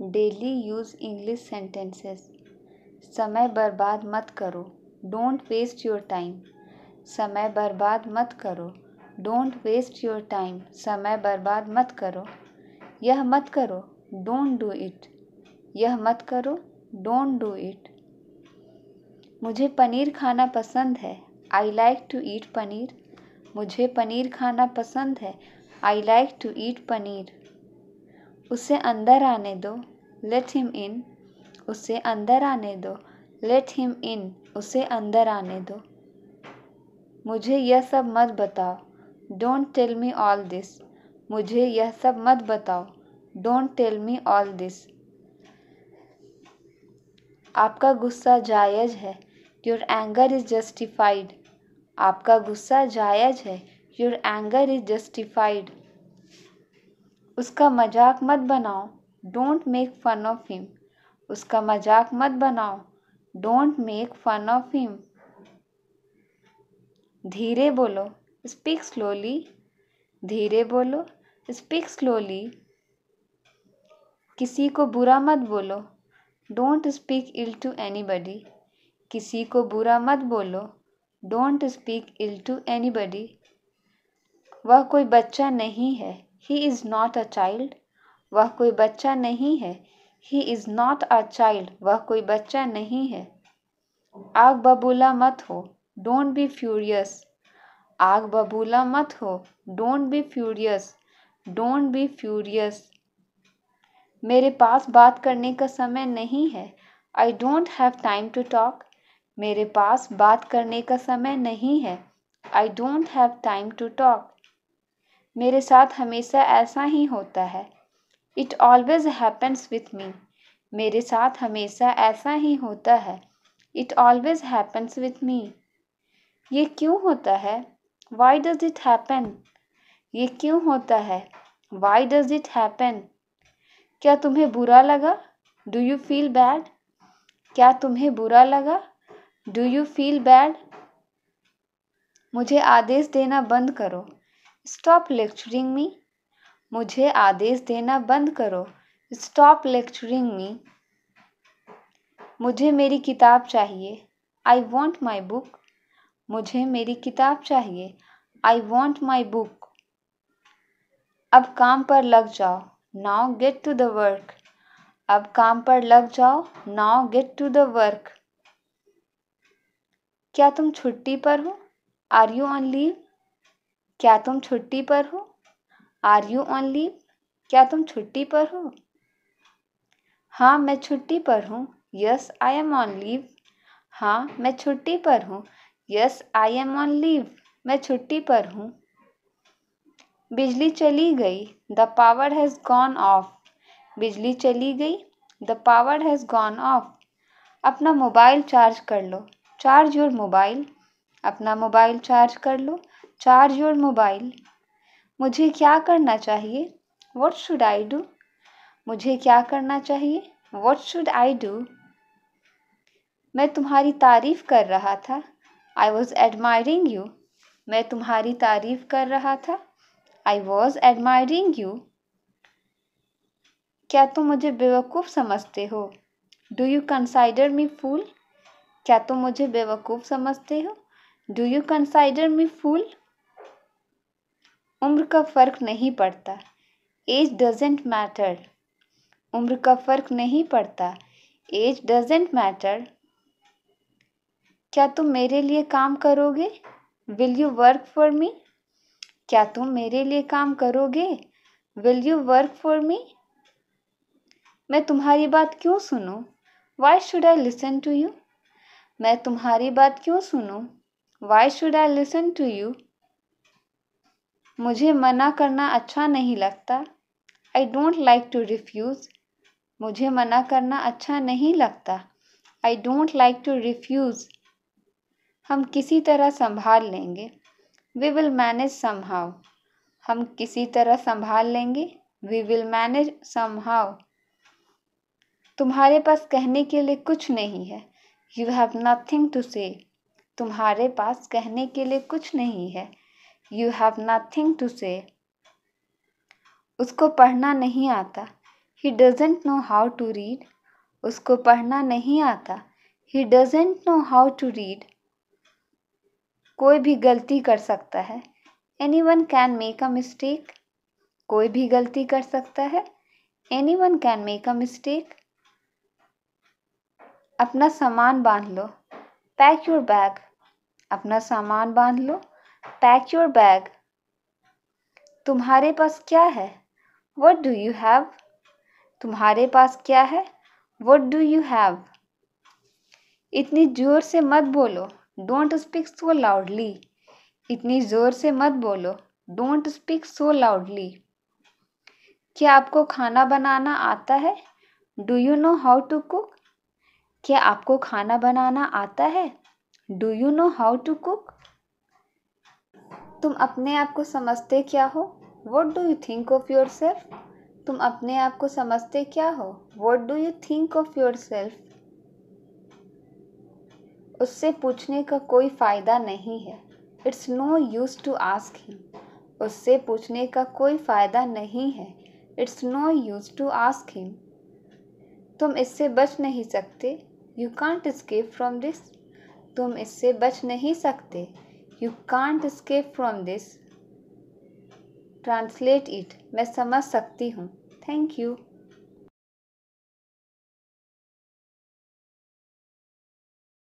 Daily use English sentences समय बर्बाद मत करो डोंट वेस्ट योर टाइम समय बर्बाद मत करो डोंट वेस्ट योर टाइम समय बर्बाद मत करो यह मत करो डोंट डू इट यह मत करो डोंट डू इट मुझे पनीर खाना पसंद है I like to eat paneer मुझे पनीर खाना पसंद है I like to eat paneer उसे अंदर आने दो लेट हिम इन उसे अंदर आने दो लेट हिम इन उसे अंदर आने दो मुझे यह सब मत बताओ don't tell me all this मुझे यह सब मत बताओ don't tell me all this आपका गुस्सा जायज़ है योर एंगर इज़ जस्टिफाइड आपका गुस्सा जायज़ है योर एंगर इज़ जस्टिफाइड उसका मज़ाक मत बनाओ don't make fun of him उसका मज़ाक मत बनाओ don't make fun of him धीरे बोलो स्पीक स्लोली धीरे बोलो स्पीक स्लोली किसी को बुरा मत बोलो don't speak ill to anybody किसी को बुरा मत बोलो don't speak ill to anybody वह कोई बच्चा नहीं है he is not a child वह कोई बच्चा नहीं है he is not a child वह कोई बच्चा नहीं है आग बबूला मत हो डोंट बी फ्यूरियस आग बबूला मत हो don't be furious don't be furious मेरे पास बात करने का समय नहीं है I don't have time to talk मेरे पास बात करने का समय नहीं है I don't have time to talk मेरे साथ हमेशा ऐसा ही होता है it always happens with me मेरे साथ हमेशा ऐसा ही होता है it always happens with me ये क्यों होता है वाई डज इट हैपन ये क्यों होता है वाई डज इट हैपन क्या तुम्हें बुरा लगा डू यू फील बैड क्या तुम्हें बुरा लगा डू यू फील बैड मुझे आदेश देना बंद करो स्टॉप लेक्चरिंग मी मुझे आदेश देना बंद करो स्टॉप लेक्चरिंग मी मुझे मेरी किताब चाहिए आई वॉन्ट माई बुक मुझे मेरी किताब चाहिए आई वॉन्ट माई बुक अब काम पर लग जाओ now get to the work अब काम पर लग जाओ now get to the work क्या तुम छुट्टी पर हो आर यू ऑन लीव क्या तुम छुट्टी पर हो आर यू ऑन लीव क्या तुम छुट्टी पर हो हाँ मैं छुट्टी पर हूँ yes I am on leave हाँ मैं छुट्टी पर हूँ yes I am on leave मैं छुट्टी पर हूँ बिजली चली गई the power has gone off बिजली चली गई the power has gone off अपना मोबाइल चार्ज कर लो चार्ज योर मोबाइल अपना मोबाइल चार्ज कर लो चार्ज योर मोबाइल मुझे क्या करना चाहिए वॉट शुड आई डू मुझे क्या करना चाहिए वॉट शुड आई डू मैं तुम्हारी तारीफ़ कर रहा था आई वॉज़ एडमायरिंग यू मैं तुम्हारी तारीफ़ कर रहा था आई वॉज़ एडमायरिंग यू क्या तुम मुझे बेवकूफ़ समझते हो do you consider me fool क्या तुम मुझे बेवकूफ़ समझते हो do you consider me fool उम्र का फ़र्क नहीं पड़ता एज डजेंट मैटर उम्र का फ़र्क नहीं पड़ता एज डजेंट मैटर क्या तुम मेरे लिए काम करोगे will you work for me क्या तुम मेरे लिए काम करोगे will you work for me मैं तुम्हारी बात क्यों सुनूं why should I listen to you मैं तुम्हारी बात क्यों सुनूं why should I listen to you मुझे मना करना अच्छा नहीं लगता I don't like to refuse मुझे मना करना अच्छा नहीं लगता I don't like to refuse हम किसी तरह संभाल लेंगे वी विल मैनेज सम हम किसी तरह संभाल लेंगे वी विल मैनेज सम तुम्हारे पास कहने के लिए कुछ नहीं है यू हैव नथिंग टू से तुम्हारे पास कहने के लिए कुछ नहीं है यू हैव नथिंग टू से उसको पढ़ना नहीं आता he doesn't know how to read उसको पढ़ना नहीं आता he doesn't know how to read कोई भी गलती कर सकता है anyone can make a mistake कोई भी गलती कर सकता है anyone can make a mistake अपना सामान बांध लो पैक योर बैग अपना सामान बांध लो पैक योर बैग तुम्हारे पास क्या है वट डू यू हैव तुम्हारे पास क्या है वट डू यू हैव इतनी ज़ोर से मत बोलो डोंट स्पीक सो लाउडली इतनी ज़ोर से मत बोलो डोंट स्पीक सो लाउडली क्या आपको खाना बनाना आता है do you know how to cook क्या आपको खाना बनाना आता है do you know how to cook तुम अपने आप को समझते क्या हो what do you think of yourself तुम अपने आप को समझते क्या हो what do you think of yourself उससे पूछने का कोई फ़ायदा नहीं है it's no use to ask him उससे पूछने का कोई फ़ायदा नहीं है it's no use to ask him तुम इससे बच नहीं सकते you can't escape from this तुम इससे बच नहीं सकते You can't escape from this. Translate it. मैं समझ सकती Thank you.